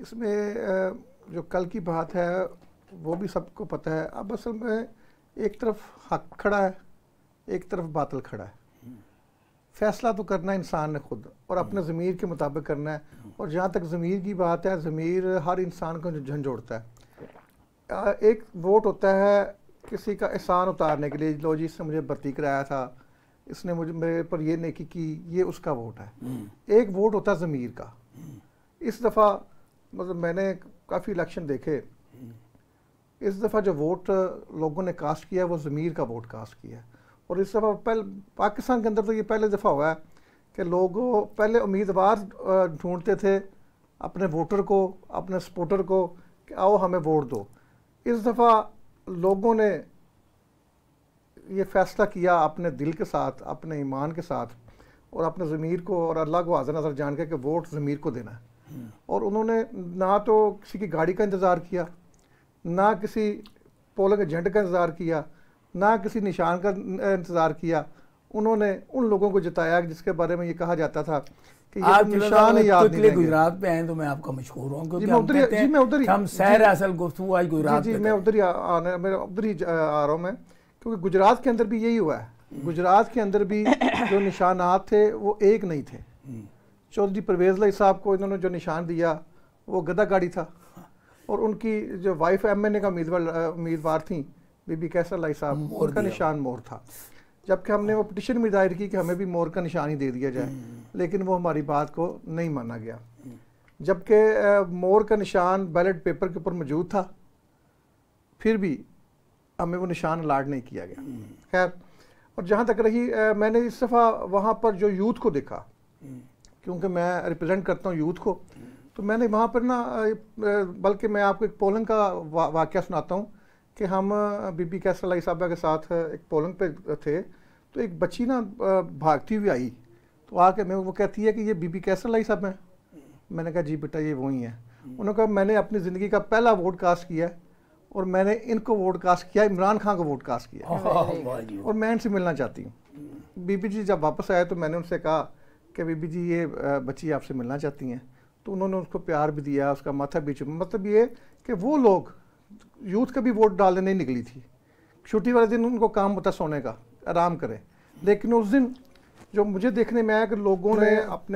इसमें जो कल की बात है वो भी सबको पता है अब असल में एक तरफ हक खड़ा है एक तरफ बातल खड़ा है फैसला तो करना है इंसान ने खुद और अपने हम्म। ज़मीर के मुताबिक करना है और जहाँ तक ज़मीर की बात है ज़मीर हर इंसान को झंझोड़ता है एक वोट होता है किसी का एहसान उतारने के लिए लो जी इसने मुझे भर्ती कराया था इसने मुझे मेरे पर ये नेकी की ये उसका वोट है हम्म। एक वोट होता है ज़मीर का हम्म। इस दफ़ा मतलब मैंने काफ़ी इलेक्शन देखे इस दफ़ा जो वोट लोगों ने कास्ट किया है वो ज़मीर का वोट कास्ट किया है और इस दफ़ा पहले पाकिस्तान के अंदर तो ये पहले दफ़ा हुआ है कि लोग पहले उम्मीदवार ढूंढते थे अपने वोटर को अपने सपोर्टर को कि आओ हमें वोट दो इस दफ़ा लोगों ने ये फैसला किया अपने दिल के साथ अपने ईमान के साथ और अपने ज़मीर को और अल्लाह को हाजिर नजर जान के कि वोट ज़मीर को देना है और उन्होंने ना तो किसी की गाड़ी का इंतज़ार किया ना किसी पोलिंग एजेंट का इंतज़ार किया ना किसी निशान का इंतज़ार किया उन्होंने उन लोगों को जताया जिसके बारे में ये कहा जाता था कि आप तो निशान याद तो नहीं गुजरात पे आए तो मैं आपका मशहूर हूँ मैं उधर हम शहर असल आज गुजरात जी मैं उधर ही मैं उधर ही आ रहा हूँ मैं क्योंकि गुजरात के अंदर भी यही हुआ है हम्म। गुजरात के अंदर भी जो निशानात थे वो एक नहीं थे हम्म। चौधरी परवेज़ लाई साहब को इन्होंने जो निशान दिया वो गदा गाड़ी था और उनकी जो वाइफ एम एन ए का उम्मीदवार उम्मीदवार थी बीबी कैसर लाई साहब उनका निशान मोर था जबकि हमने वो पटिशन भी दायर की कि हमें भी मोर का निशान ही दे दिया जाए हम्म। लेकिन वो हमारी बात को नहीं माना गया हम्म। जबकि मोर का निशान बैलेट पेपर के ऊपर मौजूद था फिर भी हमें वो निशान अलाट नहीं किया गया हम्म। खैर और जहाँ तक रही मैंने इस दफ़ा वहाँ पर जो यूथ को देखा क्योंकि मैं रिप्रेजेंट करता हूँ यूथ को तो मैंने वहाँ पर ना बल्कि मैं आपको एक पोलंग का वा, वाक़ सुनाता हूँ कि हम बीबी कैसर अली साहबा के साथ एक पोलंग पे थे तो एक बच्ची ना भागती हुई आई तो आके मैं वो कहती है कि ये बीबी कैसर अली साहब हैं मैंने कहा जी बेटा ये वही हैं उन्होंने कहा मैंने अपनी ज़िंदगी का पहला वोट कास्ट किया और मैंने इनको वोट कास्ट किया इमरान खान को वोट कास्ट किया और मैं इनसे मिलना चाहती हूँ बीबी जी जब वापस आए तो मैंने उनसे कहा कि बीबी जी ये बच्ची आपसे मिलना चाहती हैं तो उन्होंने उसको प्यार भी दिया उसका माथा भी चुप मतलब ये कि वो लोग यूथ कभी वोट डालने नहीं निकली थी छुट्टी वाले दिन उनको काम होता सोने का आराम करें लेकिन उस दिन जो मुझे देखने में आया कि लोगों ने अपने